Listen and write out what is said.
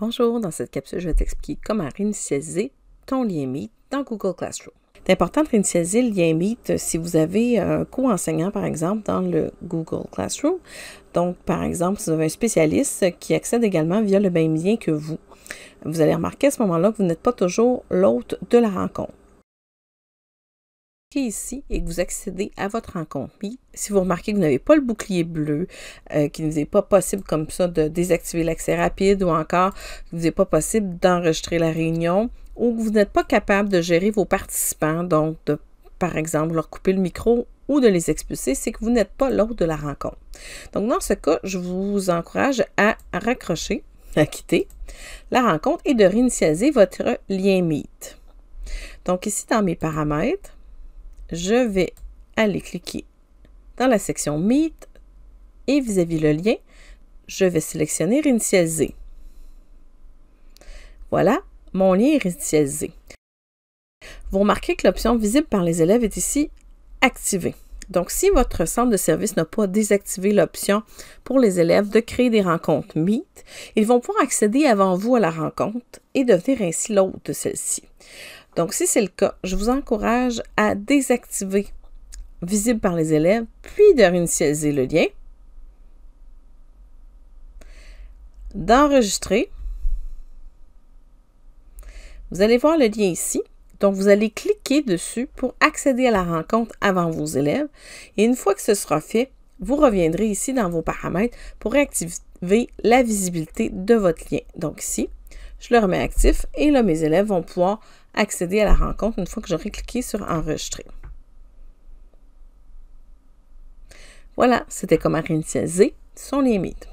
Bonjour, dans cette capsule, je vais t'expliquer comment réinitialiser ton lien Meet dans Google Classroom. C'est important de réinitialiser le lien Meet euh, si vous avez un co-enseignant, par exemple, dans le Google Classroom. Donc, par exemple, si vous avez un spécialiste qui accède également via le même lien que vous, vous allez remarquer à ce moment-là que vous n'êtes pas toujours l'hôte de la rencontre ici et que vous accédez à votre rencontre si vous remarquez que vous n'avez pas le bouclier bleu, euh, qu'il ne vous est pas possible comme ça de désactiver l'accès rapide ou encore qu'il ne vous est pas possible d'enregistrer la réunion ou que vous n'êtes pas capable de gérer vos participants, donc de par exemple leur couper le micro ou de les expulser, c'est que vous n'êtes pas l'hôte de la rencontre. Donc dans ce cas, je vous encourage à raccrocher, à quitter la rencontre et de réinitialiser votre lien Meet. Donc ici dans mes paramètres, je vais aller cliquer dans la section Meet et vis-à-vis le lien, je vais sélectionner Réinitialiser ». Voilà, mon lien est réinitialisé. Vous remarquez que l'option Visible par les élèves est ici activée. Donc, si votre centre de service n'a pas désactivé l'option pour les élèves de créer des rencontres Meet, ils vont pouvoir accéder avant vous à la rencontre et devenir ainsi l'hôte de celle-ci. Donc, si c'est le cas, je vous encourage à désactiver visible par les élèves, puis de réinitialiser le lien, d'enregistrer. Vous allez voir le lien ici. Donc, vous allez cliquer dessus pour accéder à la rencontre avant vos élèves. Et une fois que ce sera fait, vous reviendrez ici dans vos paramètres pour réactiver la visibilité de votre lien. Donc ici, je le remets actif et là, mes élèves vont pouvoir accéder à la rencontre une fois que j'aurai cliqué sur Enregistrer. Voilà, c'était comment réinitialiser son limite.